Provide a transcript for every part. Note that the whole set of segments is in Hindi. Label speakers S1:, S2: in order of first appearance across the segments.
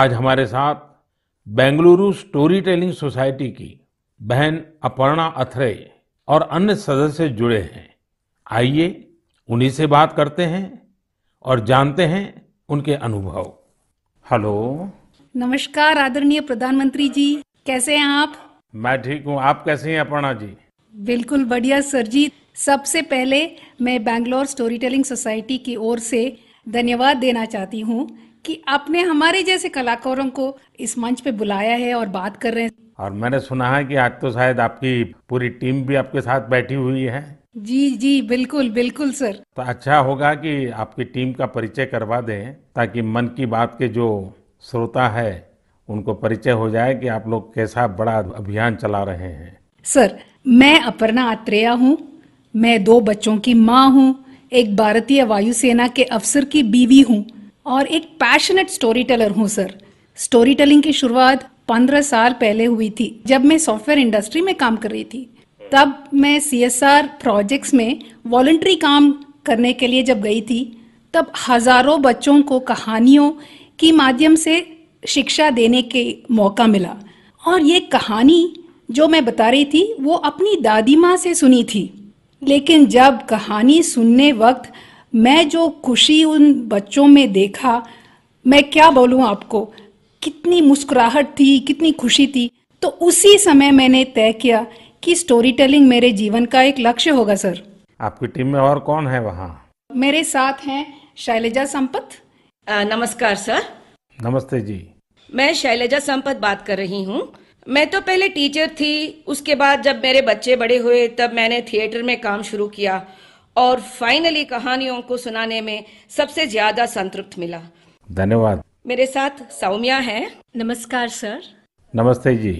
S1: आज हमारे साथ बेंगलुरु स्टोरी टेलिंग सोसाइटी की बहन अपर्णा अथरे और अन्य सदस्य जुड़े हैं आइए उन्हीं से बात करते हैं और जानते हैं उनके अनुभव हेलो
S2: नमस्कार आदरणीय प्रधानमंत्री जी कैसे हैं आप
S1: मैं ठीक हूँ आप कैसे हैं अपर्णा जी
S2: बिल्कुल बढ़िया सर जी सबसे पहले मैं बैंगलोर स्टोरी टेलिंग सोसाइटी की ओर से धन्यवाद देना चाहती हूँ कि आपने हमारे जैसे कलाकारों को इस मंच पे बुलाया है और बात कर रहे हैं
S1: और मैंने सुना है कि आज तो शायद आपकी पूरी टीम भी आपके साथ बैठी हुई है
S2: जी जी बिल्कुल बिल्कुल सर
S1: तो अच्छा होगा कि आपकी टीम का परिचय करवा दें ताकि मन की बात के जो श्रोता है उनको परिचय हो जाए कि आप लोग कैसा बड़ा अभियान चला रहे हैं
S2: सर मैं अपर्णा आत्रेया हूँ मैं दो बच्चों की माँ हूँ एक भारतीय वायुसेना के अफसर की बीवी हूँ और एक पैशनेट स्टोरी टेलर हूँ सर स्टोरी टेलिंग की शुरुआत पंद्रह साल पहले हुई थी जब मैं सॉफ्टवेयर इंडस्ट्री में काम कर रही थी तब मैं सी एस आर प्रोजेक्ट्स में वॉल्ट्री काम करने के लिए जब गई थी तब हजारों बच्चों को कहानियों की माध्यम से शिक्षा देने के मौका मिला और ये कहानी जो मैं बता रही थी वो अपनी दादी माँ से सुनी थी लेकिन जब कहानी सुनने वक्त मैं जो खुशी उन बच्चों में देखा मैं क्या बोलूं आपको कितनी मुस्कुराहट थी कितनी खुशी थी तो उसी समय मैंने तय किया कि स्टोरी टेलिंग मेरे जीवन का एक लक्ष्य होगा सर
S1: आपकी टीम में और कौन है वहाँ
S2: मेरे साथ हैं शैलजा संपत आ, नमस्कार सर नमस्ते जी मैं शैलजा संपत बात कर रही हूँ मैं तो पहले टीचर थी उसके बाद जब मेरे बच्चे बड़े हुए तब मैंने थिएटर में काम शुरू किया और फाइनली कहानियों को सुनाने में सबसे ज्यादा संतृप्त मिला धन्यवाद मेरे साथ सौम्या है नमस्कार सर नमस्ते जी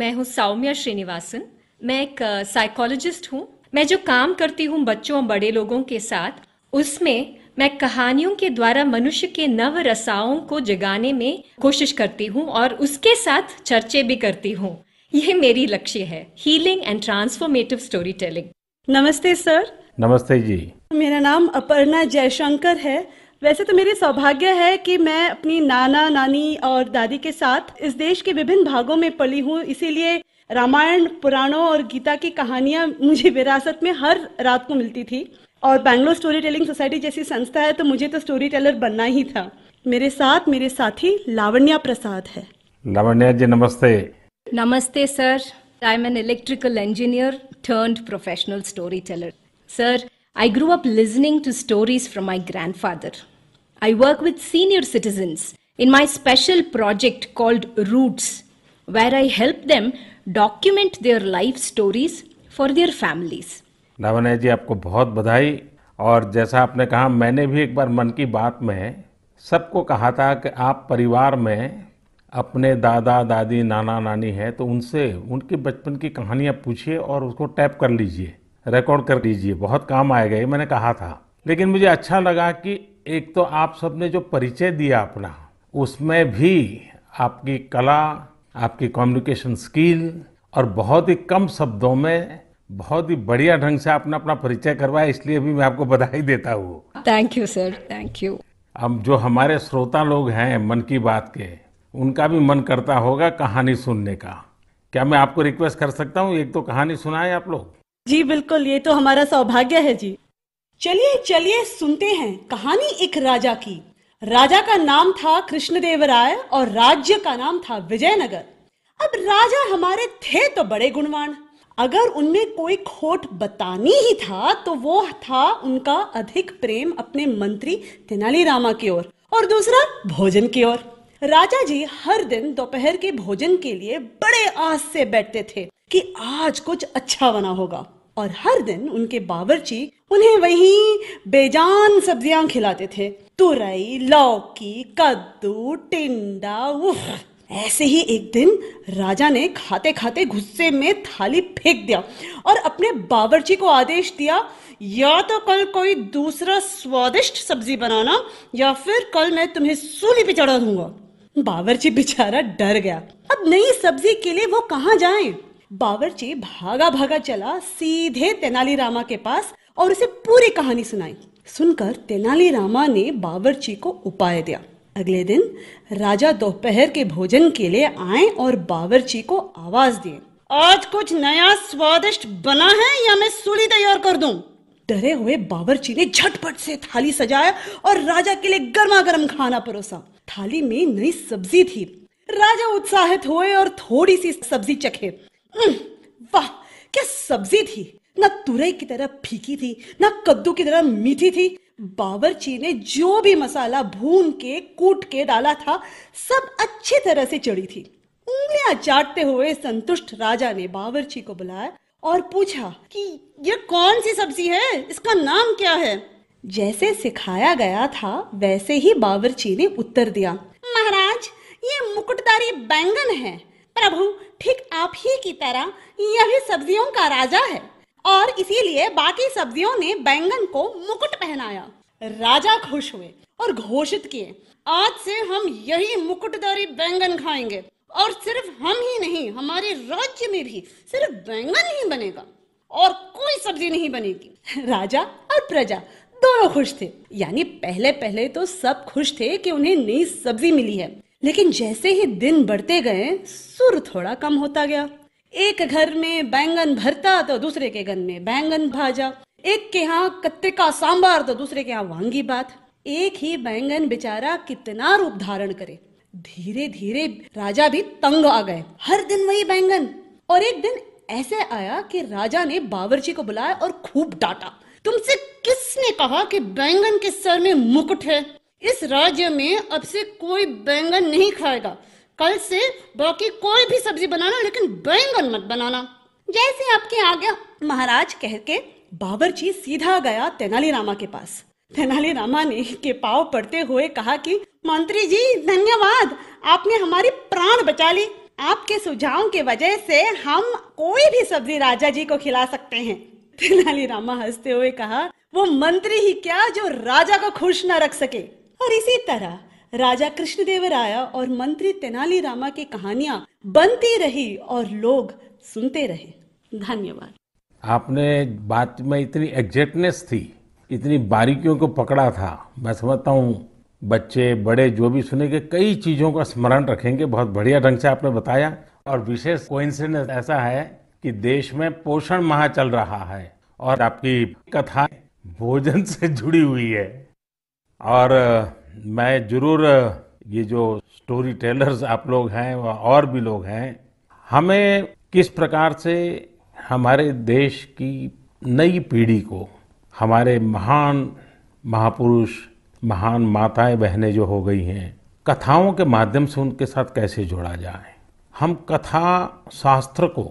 S2: मैं हूँ सौम्या श्रीनिवासन मैं एक साइकोलॉजिस्ट हूँ मैं जो काम करती हूँ बच्चों और बड़े लोगों के साथ उसमें मैं कहानियों के द्वारा मनुष्य के नव रसाओं को जगाने में कोशिश करती हूँ और उसके साथ चर्चे भी करती हूँ यह मेरी लक्ष्य है
S3: healing and transformative storytelling नमस्ते सर नमस्ते जी मेरा नाम अपर्णा जयशंकर है वैसे तो मेरे सौभाग्य है कि मैं अपनी नाना नानी और दादी के साथ इस देश के विभिन्न भागों में पली हूँ इसीलिए रामायण पुराणों और गीता की कहानियाँ मुझे विरासत में हर रात को मिलती थी और बैंगलोर स्टोरी टेलिंग सोसाइटी जैसी संस्था है तो मुझे तो स्टोरी टेलर बनना ही था मेरे साथ मेरे साथी लावण्या प्रसाद है
S1: लावण्या जी नमस्ते
S3: नमस्ते sir I am an
S2: electrical engineer turn professional storyteller Sir, I grew up listening to stories from my grandfather. I work with senior citizens in my special project called Roots, where I help them document their life stories for their families.
S1: नावना जी आपको बहुत बधाई और जैसा आपने कहा मैंने भी एक बार मन की बात में सबको कहा था कि आप परिवार में अपने दादा दादी नाना नानी हैं तो उनसे उनके बचपन की कहानियाँ पूछिए और उसको टैप कर लीजिए रिकॉर्ड कर दीजिए बहुत काम आएगा ये मैंने कहा था लेकिन मुझे अच्छा लगा कि एक तो आप सबने जो परिचय दिया अपना उसमें भी आपकी कला आपकी कम्युनिकेशन स्किल और बहुत ही कम शब्दों में बहुत ही बढ़िया ढंग से आपने अपना परिचय करवाया इसलिए भी मैं आपको बधाई देता हूँ
S2: thank you sir thank you
S1: अब जो हमारे श्रोता लोग हैं मन की बात के उनका भी मन करता होगा कहानी सुनने का क्या मैं आपको रिक्वेस्ट कर सकता हूँ एक तो कहानी सुनाए आप लोग जी बिल्कुल ये तो हमारा सौभाग्य है जी चलिए
S3: चलिए सुनते हैं कहानी एक राजा की राजा का नाम था कृष्णदेव राय और राज्य का नाम था विजयनगर अब राजा हमारे थे तो बड़े गुणवान अगर उनमें कोई खोट बतानी ही था तो वो था उनका अधिक प्रेम अपने मंत्री तेनालीरामा की ओर और, और दूसरा भोजन की ओर राजा जी हर दिन दोपहर के भोजन के लिए बड़े आस से बैठते थे कि आज कुछ अच्छा बना होगा और हर दिन उनके बावर्ची उन्हें वही बेजान सब्जियां खिलाते थे तुरई लौकी कद्दू टिंडा उफ ऐसे ही एक दिन राजा ने खाते खाते गुस्से में थाली फेंक दिया और अपने बावर्ची को आदेश दिया या तो कल कोई दूसरा स्वादिष्ट सब्जी बनाना या फिर कल मैं तुम्हें सूली पे चढ़ा दूंगा बावर्ची बेचारा डर गया अब नई सब्जी के लिए वो कहाँ जाए बावरची भागा भागा चला सीधे तेनालीरामा के पास और उसे पूरी कहानी सुनाई सुनकर तेनालीरामा ने बावरची को उपाय दिया अगले दिन राजा दोपहर के भोजन के लिए आए और बावरची को आवाज दिए आज कुछ नया स्वादिष्ट बना है या मैं सूली तैयार कर दूं? डरे हुए बावरची ने झटपट से थाली सजाया और राजा के लिए गर्मा गर्म खाना परोसा थाली में नई सब्जी थी राजा उत्साहित हुए और थोड़ी सी सब्जी चखे हम्म, वाह क्या सब्जी थी ना तुरई की तरह फीकी थी ना कद्दू की तरह मीठी थी बावरची ने जो भी मसाला भून के कूट के डाला था सब अच्छी तरह से चढ़ी थी उंगलियां चाटते हुए संतुष्ट राजा ने बावरची को बुलाया और पूछा कि यह कौन सी सब्जी है इसका नाम क्या है जैसे सिखाया गया था वैसे ही बावरची ने उत्तर दिया महाराज ये मुकुटदारी बैंगन है प्रभु ठीक आप ही की तरह यह भी सब्जियों का राजा है और इसीलिए बाकी सब्जियों ने बैंगन को मुकुट पहनाया राजा खुश हुए और घोषित किए आज से हम यही मुकुटदारी बैंगन खाएंगे और सिर्फ हम ही नहीं हमारे राज्य में भी सिर्फ बैंगन ही बनेगा और कोई सब्जी नहीं बनेगी राजा और प्रजा दोनों खुश थे यानी पहले पहले तो सब खुश थे कि उन्हें नई सब्जी मिली है लेकिन जैसे ही दिन बढ़ते गए सुर थोड़ा कम होता गया एक घर में बैंगन भरता तो दूसरे के घर में बैंगन भाजा एक के यहाँ कत्ते का सांबार तो दूसरे के यहाँ वांगी बात एक ही बैंगन बेचारा कितना रूप धारण करे धीरे धीरे राजा भी तंग आ गए हर दिन वही बैंगन और एक दिन ऐसे आया कि राजा ने बावरची को बुलाया और खूब डांटा तुमसे किसने कहा कि बैंगन के सर में मुकुट है इस राज्य में अब से कोई बैंगन नहीं खाएगा कल से बाकी कोई भी सब्जी बनाना लेकिन बैंगन मत बनाना जैसे आपके आगे महाराज कह के बाबरची सीधा गया तेनालीरामा के पास तेनालीरामा ने के पाव पड़ते हुए कहा कि मंत्री जी धन्यवाद आपने हमारी प्राण बचा ली आपके सुझाव के वजह से हम कोई भी सब्जी राजा जी को खिला सकते हैं तेनालीरामा हंसते हुए कहा वो मंत्री ही क्या जो राजा को खुश न रख सके और इसी तरह राजा कृष्णदेवराया और मंत्री तेनालीरामा की कहानियां बनती रही और लोग सुनते रहे धन्यवाद
S1: आपने बात में इतनी एग्जेक्टनेस थी इतनी बारीकियों को पकड़ा था मैं समझता हूँ बच्चे बड़े जो भी सुनेंगे कई चीजों का स्मरण रखेंगे बहुत बढ़िया ढंग से आपने बताया और विशेष कोइंसिडेंस ऐसा है कि देश में पोषण माह चल रहा है और आपकी कथा भोजन से जुड़ी हुई है और मैं जरूर ये जो स्टोरी टेलर्स आप लोग हैं और भी लोग हैं हमें किस प्रकार से हमारे देश की नई पीढ़ी को हमारे महान महापुरुष महान माताएं बहनें जो हो गई हैं कथाओं के माध्यम से उनके साथ कैसे जोड़ा जाए हम कथा शास्त्र को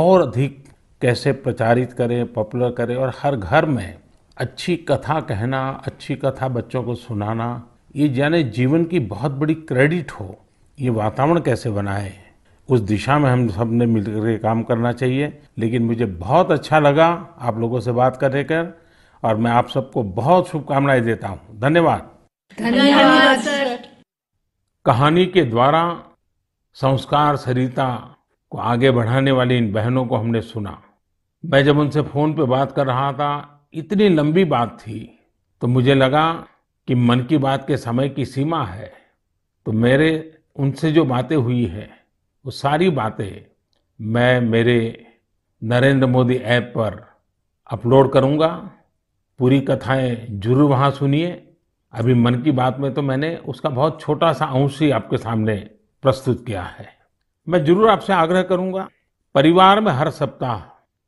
S1: और अधिक कैसे प्रचारित करें पॉपुलर करें और हर घर में अच्छी कथा कहना अच्छी कथा बच्चों को सुनाना ये जाने जीवन की बहुत बड़ी क्रेडिट हो ये वातावरण कैसे बनाए उस दिशा में हम सब ने मिलकर काम करना चाहिए लेकिन मुझे बहुत अच्छा लगा आप लोगों से बात कर कर और मैं आप सबको बहुत शुभकामनाएं देता हूँ धन्यवाद
S3: धन्यवाद सर
S1: कहानी के द्वारा संस्कार सरिता को आगे बढ़ाने वाली इन बहनों को हमने सुना मैं जब उनसे फ़ोन पे बात कर रहा था इतनी लंबी बात थी तो मुझे लगा कि मन की बात के समय की सीमा है तो मेरे उनसे जो बातें हुई है वो सारी बातें मैं मेरे नरेंद्र मोदी ऐप पर अपलोड करूंगा पूरी कथाएं जरूर वहां सुनिए अभी मन की बात में तो मैंने उसका बहुत छोटा सा अंश ही आपके सामने प्रस्तुत किया है मैं जरूर आपसे आग्रह करूंगा परिवार में हर सप्ताह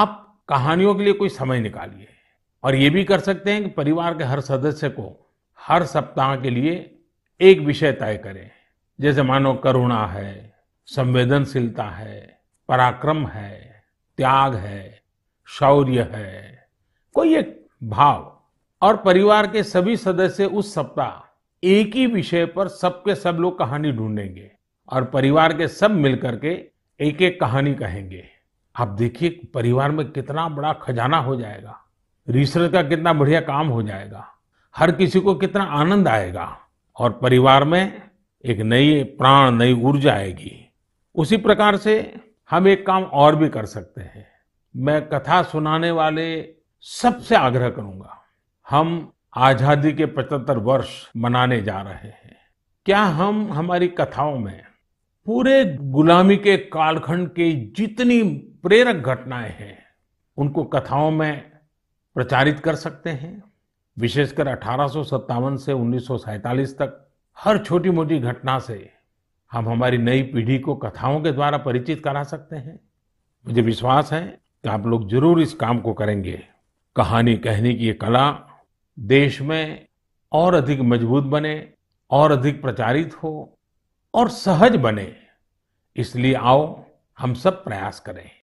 S1: आप कहानियों के लिए कोई समय निकालिए और ये भी कर सकते हैं कि परिवार के हर सदस्य को हर सप्ताह के लिए एक विषय तय करें जैसे मानो करुणा है संवेदनशीलता है पराक्रम है त्याग है शौर्य है कोई एक भाव और परिवार के सभी सदस्य उस सप्ताह एक ही विषय पर सबके सब लोग कहानी ढूंढेंगे और परिवार के सब मिलकर के एक एक कहानी कहेंगे आप देखिए परिवार में कितना बड़ा खजाना हो जाएगा रिसर्च का कितना बढ़िया काम हो जाएगा हर किसी को कितना आनंद आएगा और परिवार में एक नई प्राण नई ऊर्जा आएगी उसी प्रकार से हम एक काम और भी कर सकते हैं मैं कथा सुनाने वाले सबसे आग्रह करूंगा हम आजादी के 75 वर्ष मनाने जा रहे हैं क्या हम हमारी कथाओं में पूरे गुलामी के कालखंड के जितनी प्रेरक घटनाएं हैं उनको कथाओं में प्रचारित कर सकते हैं विशेषकर अठारह से उन्नीस तक हर छोटी मोटी घटना से हम हमारी नई पीढ़ी को कथाओं के द्वारा परिचित करा सकते हैं मुझे विश्वास है कि आप लोग जरूर इस काम को करेंगे कहानी कहने की ये कला देश में और अधिक मजबूत बने और अधिक प्रचारित हो और सहज बने इसलिए आओ हम सब प्रयास करें